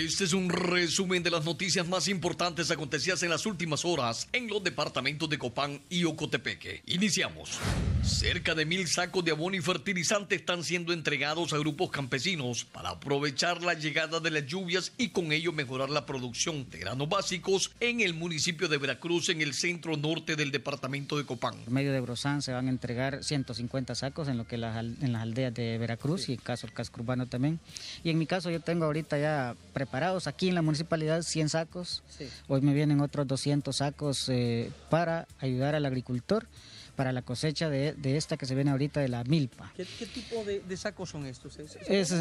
Este es un resumen de las noticias más importantes acontecidas en las últimas horas en los departamentos de Copán y Ocotepeque. Iniciamos. Cerca de mil sacos de abono y fertilizante están siendo entregados a grupos campesinos para aprovechar la llegada de las lluvias y con ello mejorar la producción de granos básicos en el municipio de Veracruz, en el centro norte del departamento de Copán. En medio de Brozán se van a entregar 150 sacos en lo que las, en las aldeas de Veracruz y en caso el casco urbano también. Y en mi caso yo tengo ahorita ya preparado Aquí en la municipalidad 100 sacos, hoy me vienen otros 200 sacos eh, para ayudar al agricultor para la cosecha de, esta que se viene ahorita de la milpa. ¿Qué, tipo de, sacos son estos? ¿Es,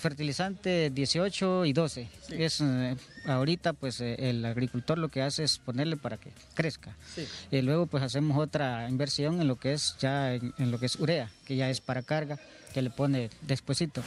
fertilizante 18 y 12. Es, eh, ahorita pues eh, el agricultor lo que hace es ponerle para que crezca. Y luego pues hacemos otra inversión en lo que es ya en lo que es urea, que ya es para carga, que le pone despuesito.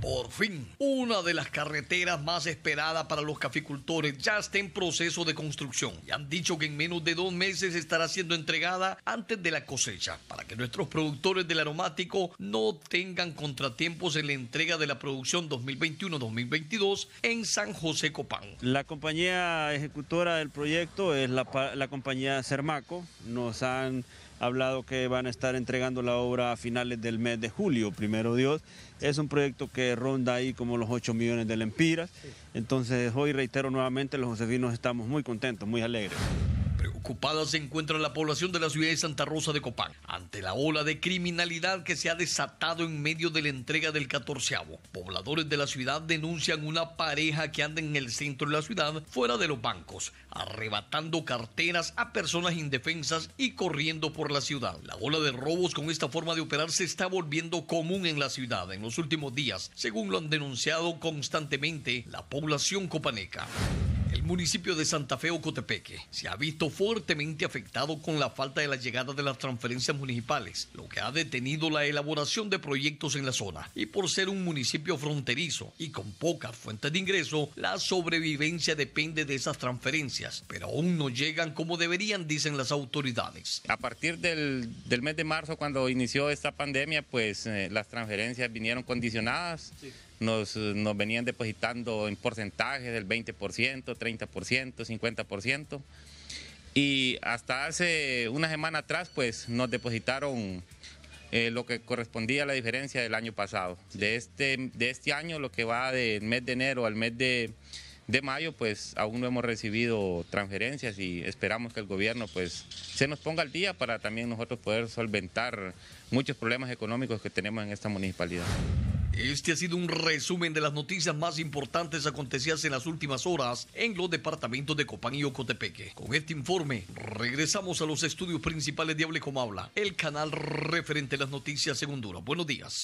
Por fin, una de las carreteras más esperadas para los caficultores ya está en proceso de construcción y han dicho que en menos de dos meses estará siendo entregada antes de la cosecha para que nuestros productores del aromático no tengan contratiempos en la entrega de la producción 2021-2022 en San José Copán. La compañía ejecutora del proyecto es la, compañía Cermaco. Nos han hablado que van a estar entregando la obra a finales del mes de julio, primero Dios. Es un proyecto que ronda ahí como los 8 millones de lempiras. Entonces hoy reitero nuevamente, los josefinos estamos muy contentos, muy alegres. Preocupada se encuentra la población de la ciudad de Santa Rosa de Copán ante la ola de criminalidad que se ha desatado en medio de la entrega del catorceavo. Pobladores de la ciudad denuncian una pareja que anda en el centro de la ciudad fuera de los bancos, arrebatando carteras a personas indefensas y corriendo por la ciudad. La ola de robos con esta forma de operar se está volviendo común en la ciudad en los últimos días, según lo han denunciado constantemente la población copaneca. El municipio de Santa Fe Ocotepeque se ha visto fuertemente afectado con la falta de la llegada de las transferencias municipales, lo que ha detenido la elaboración de proyectos en la zona. Y por ser un municipio fronterizo y con pocas fuentes de ingreso, la sobrevivencia depende de esas transferencias, pero aún no llegan como deberían, dicen las autoridades. A partir del, mes de marzo, cuando inició esta pandemia, pues eh, las transferencias vinieron condicionadas. Sí eh, nos, venían depositando en porcentajes del 20%, 30%, 50%. Y hasta hace una semana atrás, pues nos depositaron eh, lo que correspondía a la diferencia del año pasado. De este, de este año, lo que va del mes de enero al mes de, de mayo, pues aún no hemos recibido transferencias y esperamos que el gobierno pues se nos ponga al día para también nosotros poder solventar muchos problemas económicos que tenemos en esta municipalidad. Este ha sido un resumen de las noticias más importantes acontecidas en las últimas horas en los departamentos de Copán y Ocotepeque. Con este informe, regresamos a los estudios principales de Hable Como Habla, el canal referente a las noticias en Honduras. Buenos días.